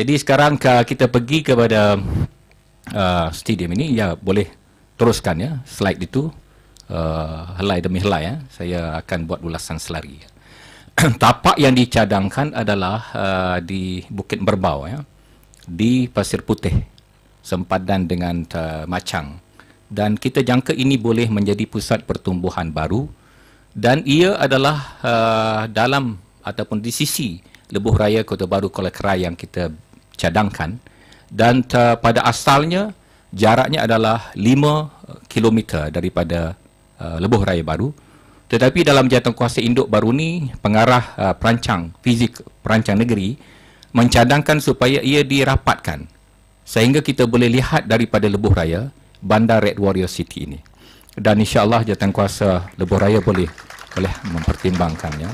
Jadi sekarang kita pergi kepada uh, stadium ini. Ya, boleh teruskan ya slide itu. Uh, helai demi helai ya. Saya akan buat ulasan selari. Tapak yang dicadangkan adalah uh, di Bukit Berbau ya. Di Pasir Putih. Sempadan dengan uh, Macang. Dan kita jangka ini boleh menjadi pusat pertumbuhan baru. Dan ia adalah uh, dalam ataupun di sisi Lebuh Raya Kota Baru Kuala Kerai yang kita cadangkan dan uh, pada asalnya jaraknya adalah 5 km daripada uh, Lebuh Raya Baru tetapi dalam jawatan kuasa induk baru ni pengarah uh, perancang fizik perancang negeri mencadangkan supaya ia dirapatkan sehingga kita boleh lihat daripada Lebuh Raya bandar Red Warrior City ini dan insyaallah jawatan kuasa Lebuh Raya boleh boleh mempertimbangkannya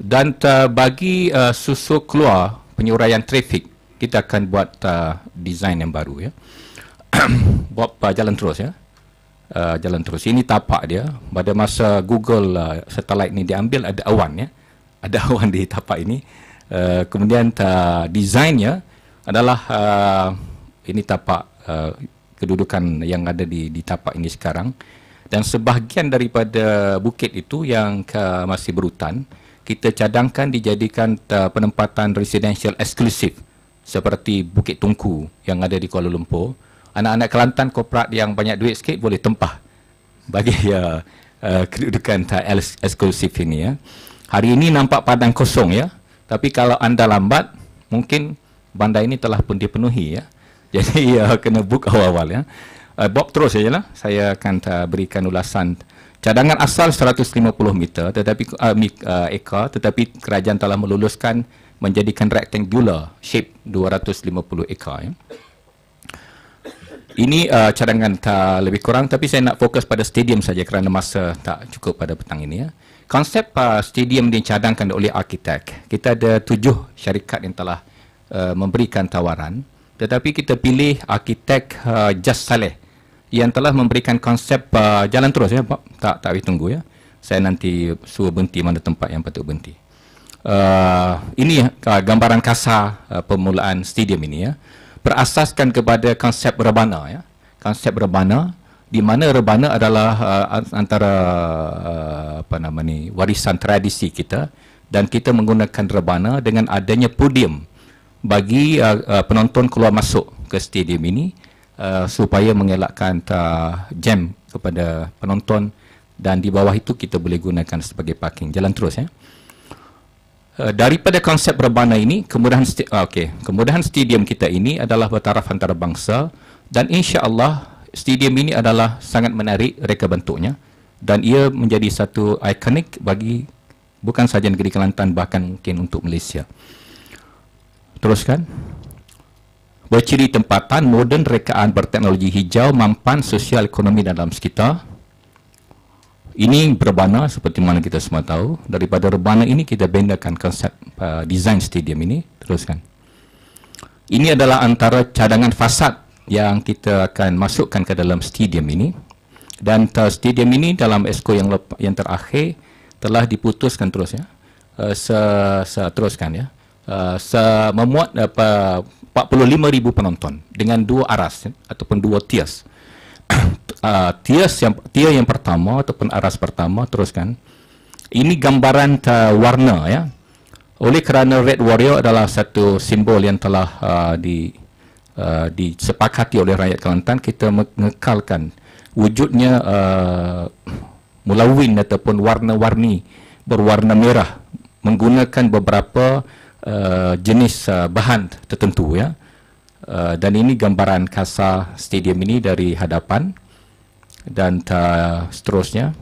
dan uh, bagi uh, susu keluar penyuraian trafik kita akan buat uh, design yang baru ya buat uh, jalan terus ya uh, jalan terus ini tapak dia pada masa Google uh, satellite ini diambil ada awan ya ada awan di tapak ini uh, kemudian uh, desainnya adalah uh, ini tapak uh, kedudukan yang ada di, di tapak ini sekarang dan sebahagian daripada bukit itu yang uh, masih berhutan kita cadangkan dijadikan uh, penempatan residential eksklusif seperti Bukit Tungku yang ada di Kuala Lumpur. Anak-anak Kelantan korporat yang banyak duit sikit boleh tempah bagi ya uh, kedudukan uh, eksklusif ini ya. Hari ini nampak padang kosong ya, tapi kalau anda lambat mungkin bandar ini telah pun dipenuhi ya. Jadi ya uh, kena book awal-awal ya. Uh, Bob terus sajalah. Saya akan uh, berikan ulasan cadangan asal 150 meter tetapi uh, mik, uh, ekar tetapi kerajaan telah meluluskan menjadikan rectangular shape 250 ekar ya. ini uh, cadangan tak lebih kurang tapi saya nak fokus pada stadium saja kerana masa tak cukup pada petang ini ya konsep uh, stadium dicadangkan oleh arkitek kita ada tujuh syarikat yang telah uh, memberikan tawaran tetapi kita pilih arkitek uh, Just Saleh yang telah memberikan konsep uh, jalan terus ya Pak. Tak tak boleh tunggu ya. Saya nanti suruh berhenti mana tempat yang patut berhenti. Uh, ini ya, uh, gambaran kasar uh, permulaan stadium ini ya. Berasaskan kepada konsep rebana ya. Konsep rebana di mana rebana adalah uh, antara uh, apa nama ni warisan tradisi kita dan kita menggunakan rebana dengan adanya podium bagi uh, uh, penonton keluar masuk ke stadium ini Uh, supaya mengelakkan uh, jam kepada penonton dan di bawah itu kita boleh gunakan sebagai parking jalan terus ya. Uh, daripada konsep rebana ini kemudahan sti- uh, okey kemudahan stadium kita ini adalah bertaraf antarabangsa dan insya-Allah stadium ini adalah sangat menarik reka bentuknya dan ia menjadi satu ikonik bagi bukan sahaja negeri Kelantan bahkan mungkin untuk Malaysia. Teruskan berciri tempatan moden rekaan berteknologi hijau mampan sosial ekonomi dalam sekitar ini berbana seperti mana kita semua tahu daripada rebana ini kita bendakan konsep uh, design stadium ini teruskan ini adalah antara cadangan fasad yang kita akan masukkan ke dalam stadium ini dan uh, stadium ini dalam esko yang yang terakhir telah diputuskan terus ya uh, se, se teruskan ya uh, se memuat apa uh, 45 ribu penonton dengan dua aras ya, ataupun dua tias uh, ah, tiers yang tier yang pertama ataupun aras pertama teruskan. Ini gambaran uh, warna ya. Oleh kerana Red Warrior adalah satu simbol yang telah uh, di uh, disepakati oleh rakyat Kelantan, kita mengekalkan wujudnya uh, mulawin ataupun warna-warni berwarna merah menggunakan beberapa uh, jenis uh, bahan tertentu ya. Uh, dan ini gambaran kasar stadium ini dari hadapan dan uh, seterusnya.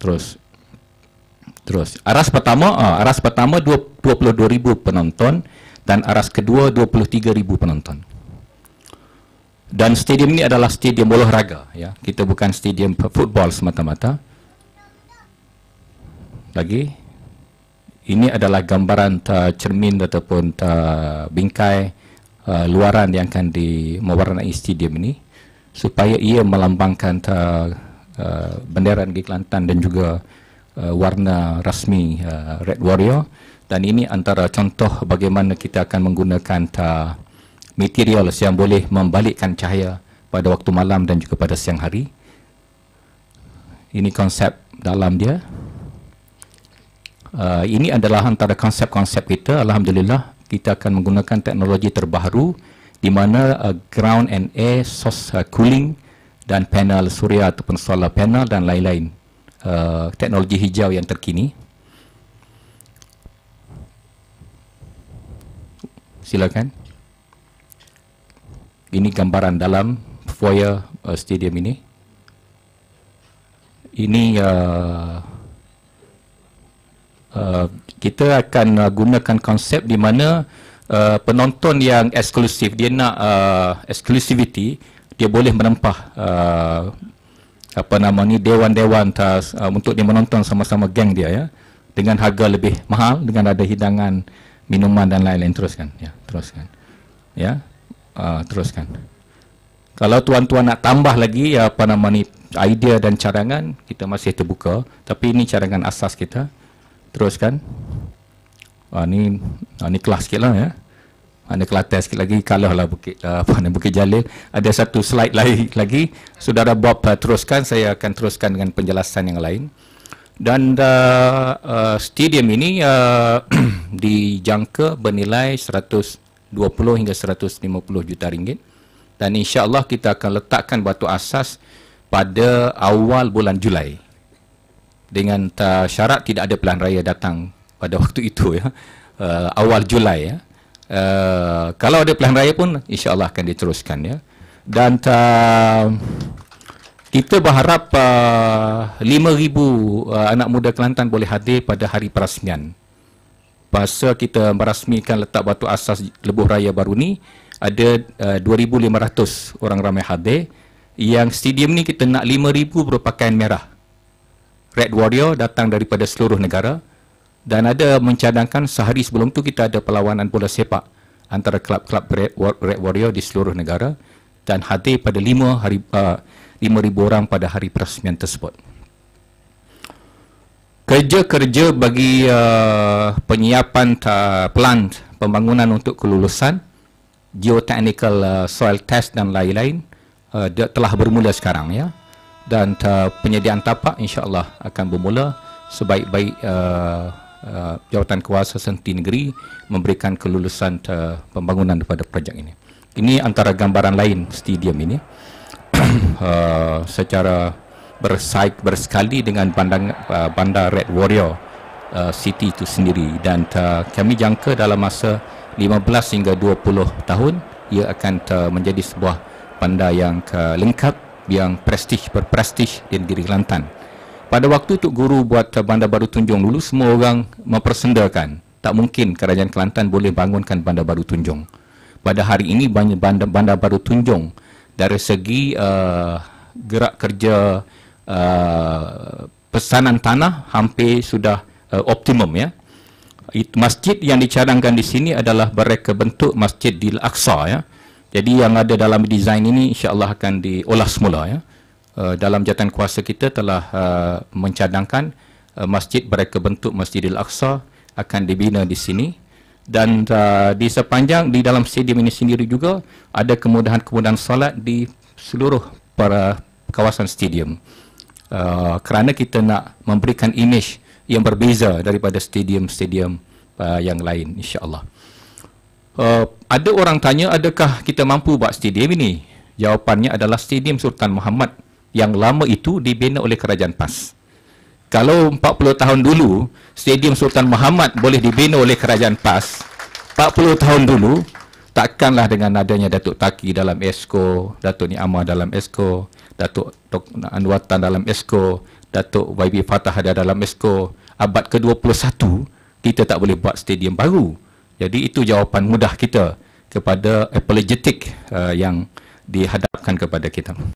Terus terus aras pertama uh, aras pertama 22000 penonton dan aras kedua 23000 penonton. Dan stadium ini adalah stadium olahraga ya. Kita bukan stadium football semata-mata. Lagi. Lagi ini adalah gambaran uh, cermin ataupun uh, bingkai uh, luaran yang akan di mewarnai stadium ini supaya ia melambangkan uh, uh, bendera negeri Kelantan dan juga uh, warna rasmi uh, Red Warrior dan ini antara contoh bagaimana kita akan menggunakan uh, material yang boleh membalikkan cahaya pada waktu malam dan juga pada siang hari ini konsep dalam dia. Ah, ini adalah antara konsep-konsep kita. Alhamdulillah, kita akan menggunakan teknologi terbaru di mana uh, ground and air source uh, cooling dan panel suria ataupun solar panel dan lain-lain uh, teknologi hijau yang terkini. Silakan. Ini gambaran dalam foyer uh, stadium ini. Ini uh, Uh, kita akan uh, gunakan konsep di mana uh, penonton yang eksklusif dia nak uh, exclusivity dia boleh menempah uh, apa nama ni dewan-dewan uh, untuk dia menonton sama-sama geng dia ya dengan harga lebih mahal dengan ada hidangan minuman dan lain-lain teruskan ya teruskan ya uh, teruskan kalau tuan-tuan nak tambah lagi ya, apa nama ni idea dan cadangan kita masih terbuka tapi ini cadangan asas kita teruskan ah, ni ah, ni kelas sikit lah ya ada ah, kelatan sikit lagi kalah lah Bukit, uh, Bukit Jalil ada satu slide lagi, lagi. saudara Bob uh, teruskan saya akan teruskan dengan penjelasan yang lain dan uh, uh, stadium ini uh, dijangka bernilai 120 hingga 150 juta ringgit dan insya Allah kita akan letakkan batu asas pada awal bulan Julai dengan uh, syarat tidak ada pelan raya datang pada waktu itu ya uh, awal Julai ya uh, kalau ada pelan raya pun Insya Allah akan diteruskan ya dan uh, kita berharap uh, 5000 uh, anak muda Kelantan boleh hadir pada hari perasmian bahasa kita merasmikan letak batu asas lebuh raya baru ni ada uh, 2500 orang ramai hadir yang stadium ni kita nak 5000 berpakaian merah Red Warrior datang daripada seluruh negara dan ada mencadangkan sehari sebelum tu kita ada perlawanan bola sepak antara kelab-kelab Red, Warrior di seluruh negara dan hadir pada 5 hari uh, 5000 orang pada hari peresmian tersebut. Kerja-kerja bagi uh, penyiapan uh, pelan pembangunan untuk kelulusan geotechnical uh, soil test dan lain-lain uh, telah bermula sekarang ya dan uh, penyediaan tapak insyaAllah akan bermula sebaik-baik uh, uh, jawatan kuasa Sentri Negeri memberikan kelulusan uh, pembangunan kepada projek ini. Ini antara gambaran lain stadium ini uh, secara bersaik bersekali dengan bandang, uh, bandar Red Warrior uh, City itu sendiri dan uh, kami jangka dalam masa 15 hingga 20 tahun ia akan uh, menjadi sebuah bandar yang uh, lengkap yang prestij berprestij di negeri Kelantan. Pada waktu tu guru buat Bandar Baru Tunjung dulu semua orang mempersendakan tak mungkin kerajaan Kelantan boleh bangunkan Bandar Baru Tunjung. Pada hari ini banyak bandar, bandar Baru Tunjung dari segi uh, gerak kerja uh, pesanan tanah hampir sudah uh, optimum ya. masjid yang dicadangkan di sini adalah mereka bentuk masjid di Al-Aqsa ya. Jadi yang ada dalam desain ini insya-Allah akan diolah semula ya. Uh, dalam jatan kuasa kita telah uh, mencadangkan uh, masjid mereka bentuk Masjidil Aqsa akan dibina di sini dan uh, di sepanjang di dalam stadium ini sendiri juga ada kemudahan-kemudahan salat di seluruh para kawasan stadium. Uh, kerana kita nak memberikan image yang berbeza daripada stadium-stadium uh, yang lain insya-Allah. Uh, ada orang tanya adakah kita mampu buat stadium ini? Jawapannya adalah stadium Sultan Muhammad yang lama itu dibina oleh kerajaan PAS. Kalau 40 tahun dulu stadium Sultan Muhammad boleh dibina oleh kerajaan PAS, 40 tahun dulu takkanlah dengan adanya Datuk Taki dalam Esko, Datuk Ni Amar dalam Esko, Datuk Tok Anwatan dalam Esko, Datuk YB Fatah ada dalam Esko, abad ke-21 kita tak boleh buat stadium baru. Jadi itu jawapan mudah kita kepada apologetik uh, yang dihadapkan kepada kita.